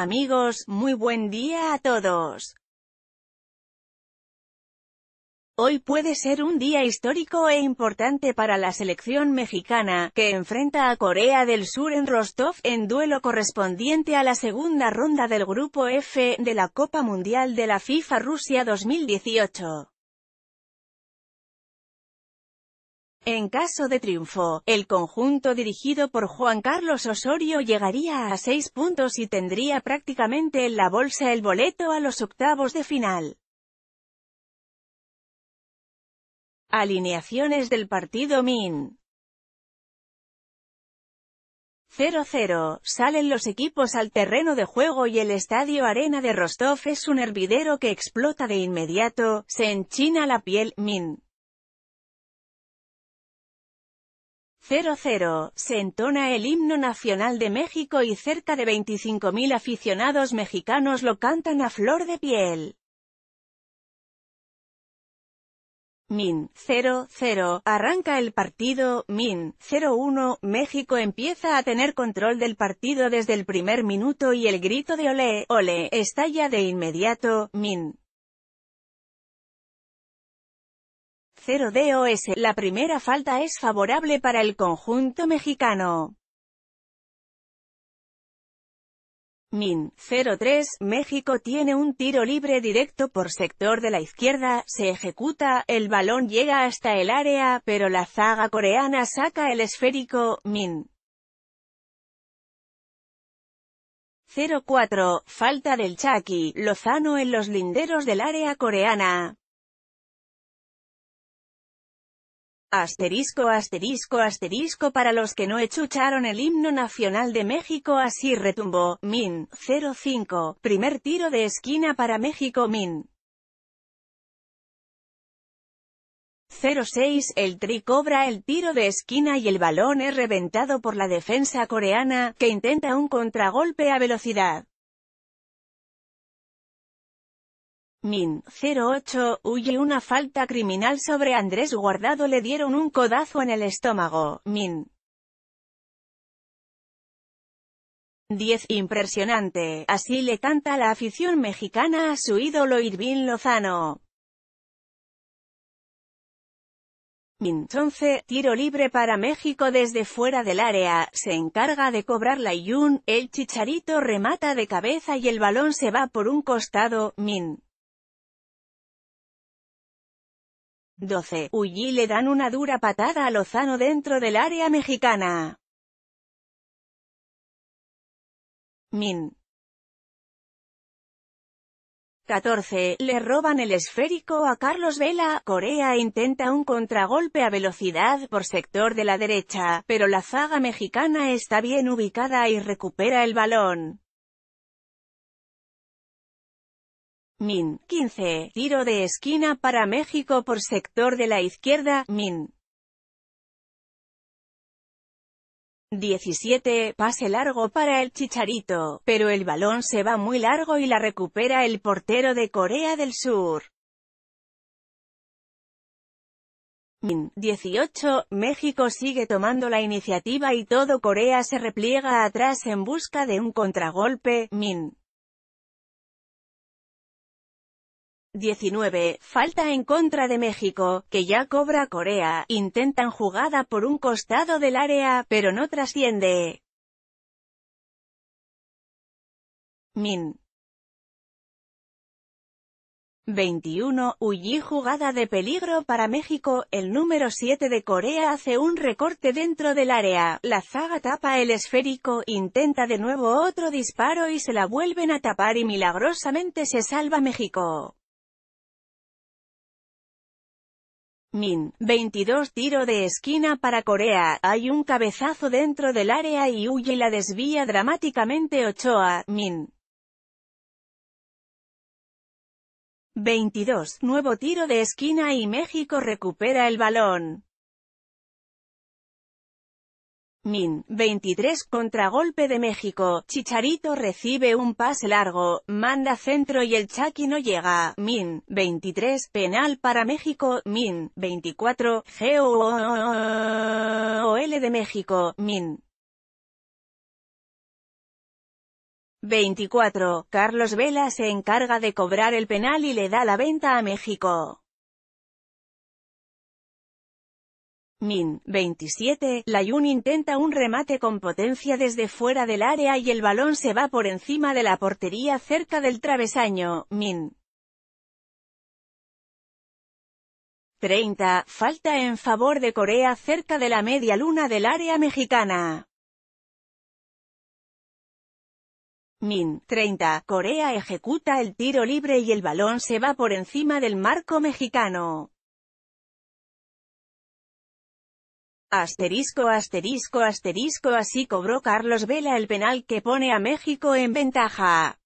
amigos, muy buen día a todos. Hoy puede ser un día histórico e importante para la selección mexicana, que enfrenta a Corea del Sur en Rostov, en duelo correspondiente a la segunda ronda del Grupo F de la Copa Mundial de la FIFA Rusia 2018. En caso de triunfo, el conjunto dirigido por Juan Carlos Osorio llegaría a seis puntos y tendría prácticamente en la bolsa el boleto a los octavos de final. Alineaciones del partido Min 0-0, salen los equipos al terreno de juego y el estadio Arena de Rostov es un hervidero que explota de inmediato, se enchina la piel, Min. 00, se entona el himno nacional de México y cerca de 25.000 aficionados mexicanos lo cantan a flor de piel. Min 0 arranca el partido, Min 0 México empieza a tener control del partido desde el primer minuto y el grito de Ole, Ole, estalla de inmediato, Min 0 DOS. La primera falta es favorable para el conjunto mexicano. Min, 03, México tiene un tiro libre directo por sector de la izquierda, se ejecuta, el balón llega hasta el área, pero la zaga coreana saca el esférico, Min. 04, falta del Chaki, Lozano en los linderos del área coreana. Asterisco asterisco asterisco para los que no echucharon el himno nacional de México así retumbó, Min, 05, primer tiro de esquina para México Min. 06 El Tri cobra el tiro de esquina y el balón es reventado por la defensa coreana, que intenta un contragolpe a velocidad. Min 08 huye una falta criminal sobre Andrés Guardado le dieron un codazo en el estómago, Min 10 Impresionante, así le canta la afición mexicana a su ídolo Irvin Lozano. Min 11, tiro libre para México desde fuera del área, se encarga de cobrar la Yun, el chicharito remata de cabeza y el balón se va por un costado, Min 12. Uyi le dan una dura patada a Lozano dentro del área mexicana. Min. 14. Le roban el esférico a Carlos Vela. Corea intenta un contragolpe a velocidad por sector de la derecha, pero la zaga mexicana está bien ubicada y recupera el balón. Min. 15. Tiro de esquina para México por sector de la izquierda. Min. 17. Pase largo para el Chicharito, pero el balón se va muy largo y la recupera el portero de Corea del Sur. Min. 18. México sigue tomando la iniciativa y todo Corea se repliega atrás en busca de un contragolpe. Min. 19. Falta en contra de México, que ya cobra Corea, intentan jugada por un costado del área, pero no trasciende. Min. 21. Uyi jugada de peligro para México, el número 7 de Corea hace un recorte dentro del área, la zaga tapa el esférico, intenta de nuevo otro disparo y se la vuelven a tapar y milagrosamente se salva México. Min, 22 tiro de esquina para Corea, hay un cabezazo dentro del área y huye la desvía dramáticamente Ochoa, Min. 22, nuevo tiro de esquina y México recupera el balón. Min, 23, contragolpe de México, Chicharito recibe un pase largo, manda centro y el Chucky no llega, Min, 23, penal para México, Min, 24, GOL de México, Min. 24, Carlos Vela se encarga de cobrar el penal y le da la venta a México. Min, 27, Layun intenta un remate con potencia desde fuera del área y el balón se va por encima de la portería cerca del travesaño, Min. 30, falta en favor de Corea cerca de la media luna del área mexicana. Min, 30, Corea ejecuta el tiro libre y el balón se va por encima del marco mexicano. Asterisco asterisco asterisco así cobró Carlos Vela el penal que pone a México en ventaja.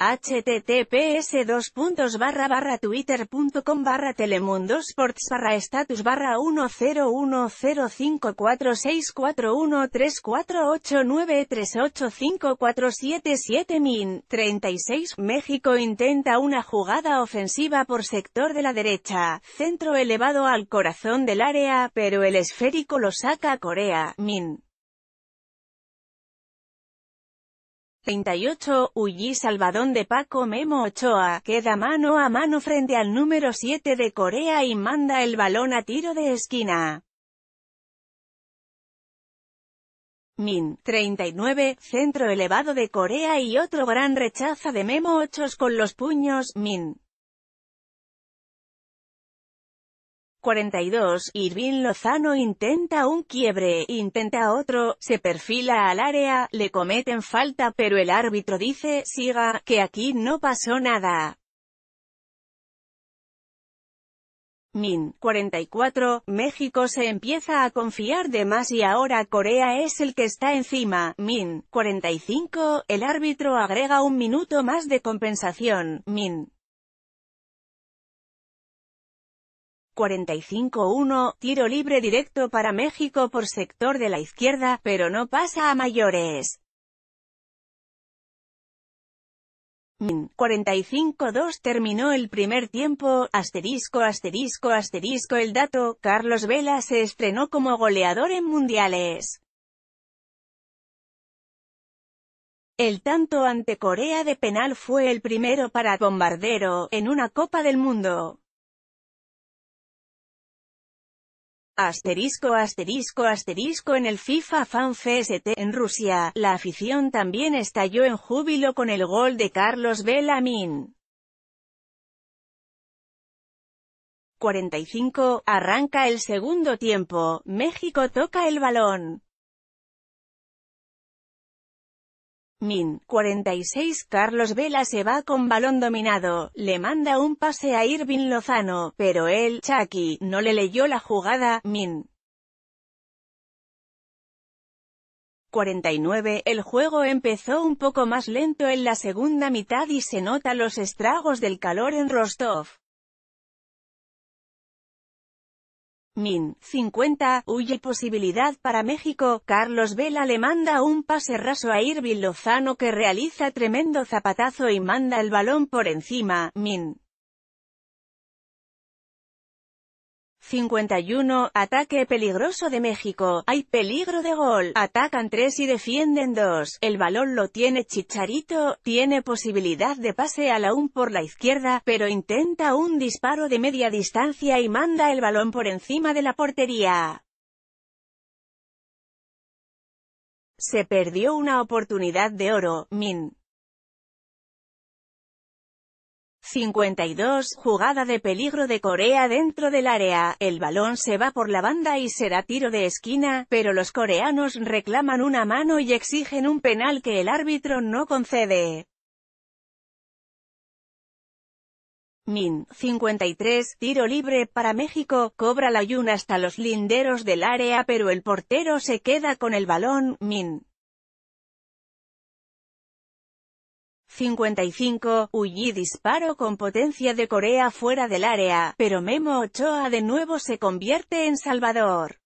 https dos puntos barra barra twitter.com barra telemundo sports barra status barra 1010546413489385477 min 36 México intenta una jugada ofensiva por sector de la derecha centro elevado al corazón del área pero el esférico lo saca Corea min 38, Uyi Salvadón de Paco Memo Ochoa, queda mano a mano frente al número 7 de Corea y manda el balón a tiro de esquina. Min, 39, centro elevado de Corea y otro gran rechaza de Memo Ochos con los puños, Min. 42, Irvin Lozano intenta un quiebre, intenta otro, se perfila al área, le cometen falta pero el árbitro dice, siga, que aquí no pasó nada. Min, 44, México se empieza a confiar de más y ahora Corea es el que está encima. Min, 45, el árbitro agrega un minuto más de compensación. Min, 45-1, tiro libre directo para México por sector de la izquierda, pero no pasa a mayores. 45-2 terminó el primer tiempo, asterisco asterisco asterisco el dato, Carlos Vela se estrenó como goleador en mundiales. El tanto ante Corea de penal fue el primero para Bombardero, en una Copa del Mundo. Asterisco asterisco asterisco en el FIFA Fan Fest en Rusia, la afición también estalló en júbilo con el gol de Carlos Belamín. 45, arranca el segundo tiempo, México toca el balón, Min, 46 Carlos Vela se va con balón dominado, le manda un pase a Irving Lozano, pero él, Chucky, no le leyó la jugada, Min. 49 El juego empezó un poco más lento en la segunda mitad y se nota los estragos del calor en Rostov. Min, 50, huye posibilidad para México, Carlos Vela le manda un pase raso a Irving Lozano que realiza tremendo zapatazo y manda el balón por encima, Min. 51. Ataque peligroso de México. Hay peligro de gol. Atacan tres y defienden dos. El balón lo tiene Chicharito. Tiene posibilidad de pase a la un por la izquierda, pero intenta un disparo de media distancia y manda el balón por encima de la portería. Se perdió una oportunidad de oro, Min. 52. Jugada de peligro de Corea dentro del área, el balón se va por la banda y será tiro de esquina, pero los coreanos reclaman una mano y exigen un penal que el árbitro no concede. Min, 53, tiro libre para México, cobra la Yun hasta los linderos del área pero el portero se queda con el balón, Min. 55, Uyi disparo con potencia de Corea fuera del área, pero Memo Ochoa de nuevo se convierte en Salvador.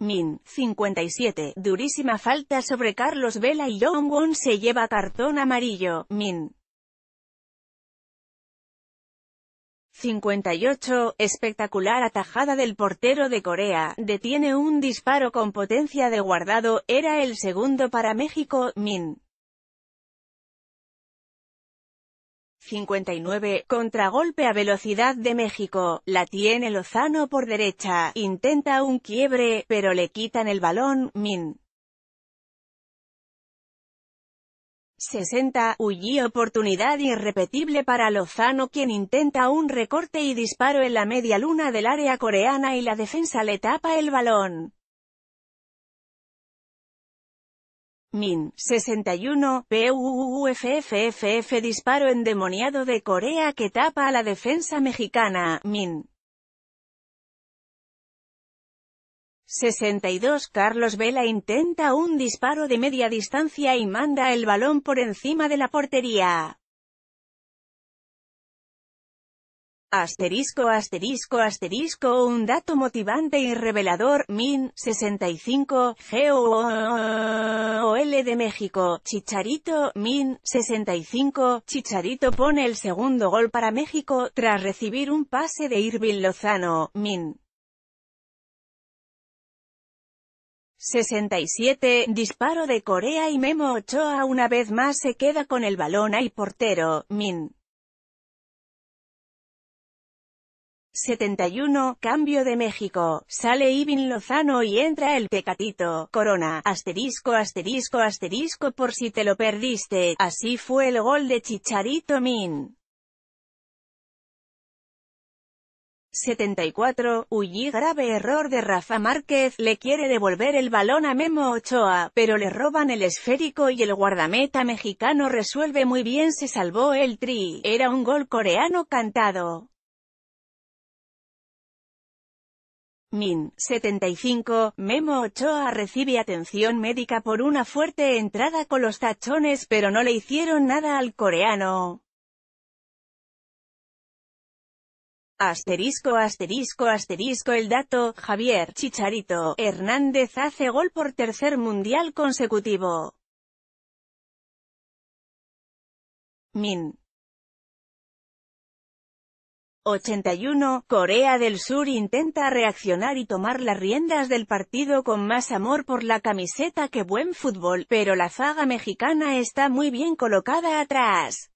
Min, 57, durísima falta sobre Carlos Vela y Jong-won se lleva cartón amarillo, Min. 58, espectacular atajada del portero de Corea, detiene un disparo con potencia de guardado, era el segundo para México, Min. 59, contragolpe a velocidad de México, la tiene Lozano por derecha, intenta un quiebre, pero le quitan el balón, Min. 60, Uy, oportunidad irrepetible para Lozano quien intenta un recorte y disparo en la media luna del área coreana y la defensa le tapa el balón. Min, 61, PUUFFFF disparo endemoniado de Corea que tapa a la defensa mexicana, Min. 62 Carlos Vela intenta un disparo de media distancia y manda el balón por encima de la portería. Asterisco, asterisco, asterisco, un dato motivante y revelador, Min, 65, L de México, Chicharito, Min, 65, Chicharito pone el segundo gol para México, tras recibir un pase de Irving Lozano, Min. 67, disparo de Corea y Memo Ochoa una vez más se queda con el balón al portero, Min. 71, cambio de México, sale Ibin Lozano y entra el Pecatito, Corona, asterisco asterisco asterisco por si te lo perdiste, así fue el gol de Chicharito Min. 74, Uyi grave error de Rafa Márquez, le quiere devolver el balón a Memo Ochoa, pero le roban el esférico y el guardameta mexicano resuelve muy bien se salvó el tri, era un gol coreano cantado. Min, 75, Memo Ochoa recibe atención médica por una fuerte entrada con los tachones pero no le hicieron nada al coreano. Asterisco asterisco asterisco el dato, Javier Chicharito Hernández hace gol por tercer mundial consecutivo. Min. 81, Corea del Sur intenta reaccionar y tomar las riendas del partido con más amor por la camiseta que buen fútbol, pero la zaga mexicana está muy bien colocada atrás.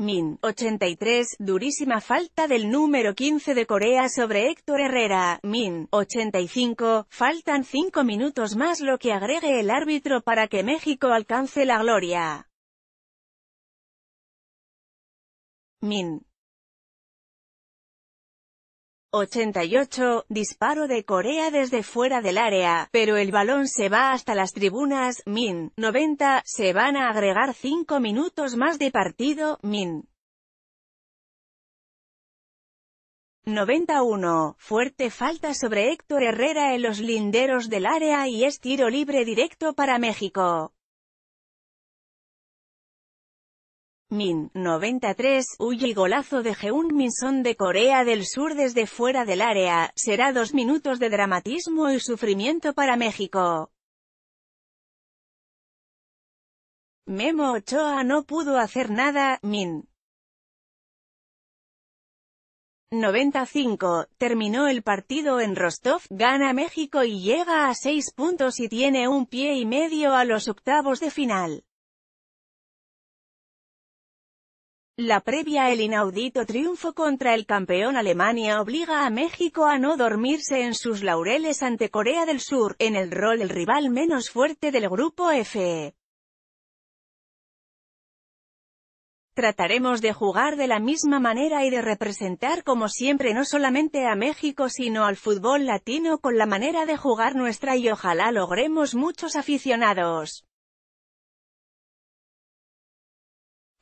Min, 83, durísima falta del número 15 de Corea sobre Héctor Herrera, Min, 85, faltan 5 minutos más lo que agregue el árbitro para que México alcance la gloria. Min, 88, disparo de Corea desde fuera del área, pero el balón se va hasta las tribunas, Min, 90, se van a agregar 5 minutos más de partido, Min. 91. Fuerte falta sobre Héctor Herrera en los linderos del área y es tiro libre directo para México. Min, 93, huye golazo de Heung Min Son de Corea del Sur desde fuera del área, será dos minutos de dramatismo y sufrimiento para México. Memo Ochoa no pudo hacer nada, Min. 95, terminó el partido en Rostov, gana México y llega a seis puntos y tiene un pie y medio a los octavos de final. La previa el inaudito triunfo contra el campeón Alemania obliga a México a no dormirse en sus laureles ante Corea del Sur, en el rol el rival menos fuerte del grupo F. Trataremos de jugar de la misma manera y de representar como siempre no solamente a México sino al fútbol latino con la manera de jugar nuestra y ojalá logremos muchos aficionados.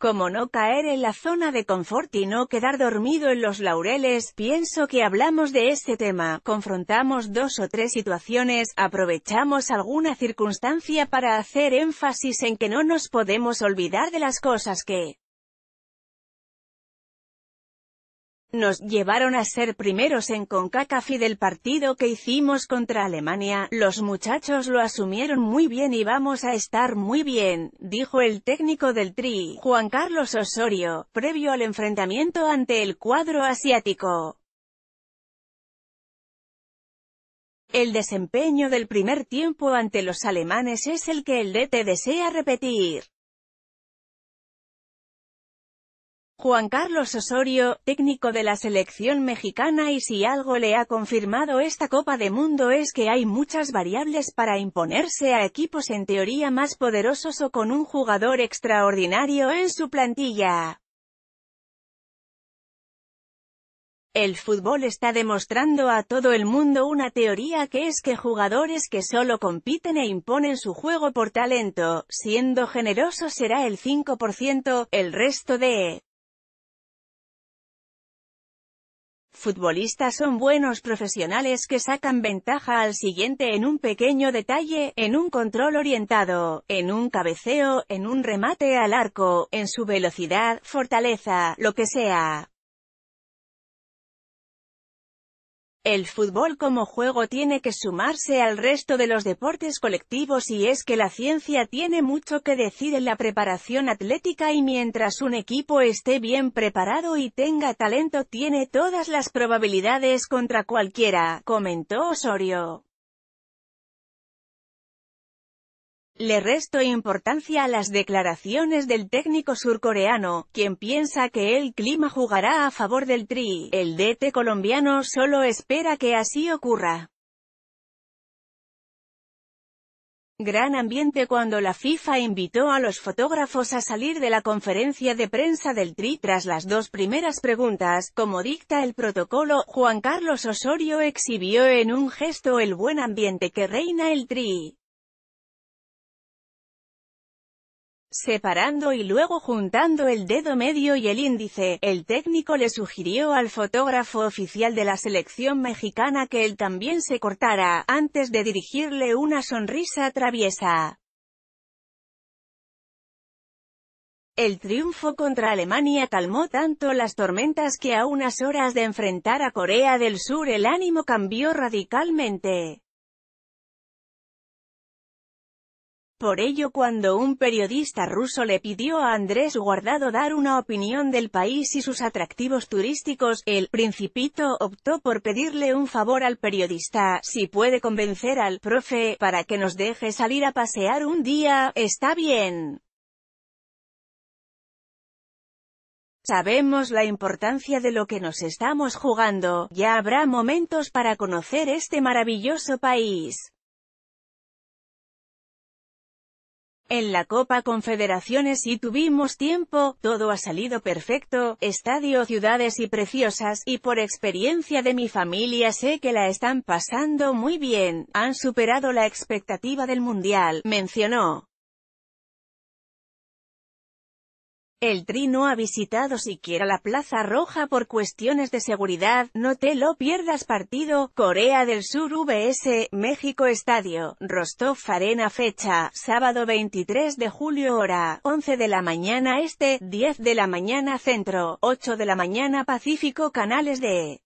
Como no caer en la zona de confort y no quedar dormido en los laureles, pienso que hablamos de este tema, confrontamos dos o tres situaciones, aprovechamos alguna circunstancia para hacer énfasis en que no nos podemos olvidar de las cosas que Nos llevaron a ser primeros en CONCACAF y del partido que hicimos contra Alemania, los muchachos lo asumieron muy bien y vamos a estar muy bien, dijo el técnico del Tri, Juan Carlos Osorio, previo al enfrentamiento ante el cuadro asiático. El desempeño del primer tiempo ante los alemanes es el que el DT desea repetir. Juan Carlos Osorio, técnico de la selección mexicana y si algo le ha confirmado esta Copa de Mundo es que hay muchas variables para imponerse a equipos en teoría más poderosos o con un jugador extraordinario en su plantilla. El fútbol está demostrando a todo el mundo una teoría que es que jugadores que solo compiten e imponen su juego por talento, siendo generoso será el 5%, el resto de futbolistas son buenos profesionales que sacan ventaja al siguiente en un pequeño detalle, en un control orientado, en un cabeceo, en un remate al arco, en su velocidad, fortaleza, lo que sea. El fútbol como juego tiene que sumarse al resto de los deportes colectivos y es que la ciencia tiene mucho que decir en la preparación atlética y mientras un equipo esté bien preparado y tenga talento tiene todas las probabilidades contra cualquiera, comentó Osorio. Le resto importancia a las declaraciones del técnico surcoreano, quien piensa que el clima jugará a favor del Tri. El DT colombiano solo espera que así ocurra. Gran ambiente cuando la FIFA invitó a los fotógrafos a salir de la conferencia de prensa del Tri tras las dos primeras preguntas, como dicta el protocolo, Juan Carlos Osorio exhibió en un gesto el buen ambiente que reina el Tri. separando y luego juntando el dedo medio y el índice. El técnico le sugirió al fotógrafo oficial de la selección mexicana que él también se cortara, antes de dirigirle una sonrisa traviesa. El triunfo contra Alemania calmó tanto las tormentas que a unas horas de enfrentar a Corea del Sur el ánimo cambió radicalmente. Por ello cuando un periodista ruso le pidió a Andrés Guardado dar una opinión del país y sus atractivos turísticos, el principito optó por pedirle un favor al periodista, si puede convencer al profe, para que nos deje salir a pasear un día, está bien. Sabemos la importancia de lo que nos estamos jugando, ya habrá momentos para conocer este maravilloso país. En la Copa Confederaciones y tuvimos tiempo, todo ha salido perfecto, estadio ciudades y preciosas, y por experiencia de mi familia sé que la están pasando muy bien, han superado la expectativa del Mundial, mencionó. El Tri no ha visitado siquiera la Plaza Roja por cuestiones de seguridad, no te lo pierdas partido, Corea del Sur VS, México Estadio, Rostov Arena fecha, sábado 23 de julio hora, 11 de la mañana este, 10 de la mañana centro, 8 de la mañana Pacífico canales de...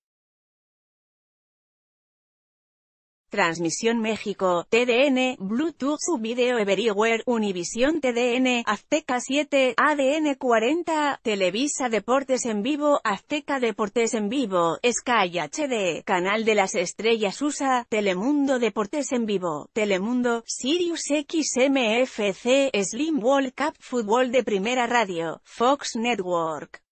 Transmisión México, TDN, Bluetooth, Video Everywhere, Univisión TDN, Azteca 7, ADN 40, Televisa Deportes en vivo, Azteca Deportes en vivo, Sky HD, Canal de las Estrellas USA, Telemundo Deportes en vivo, Telemundo, Sirius XMFC, Slim World Cup Fútbol de Primera Radio, Fox Network.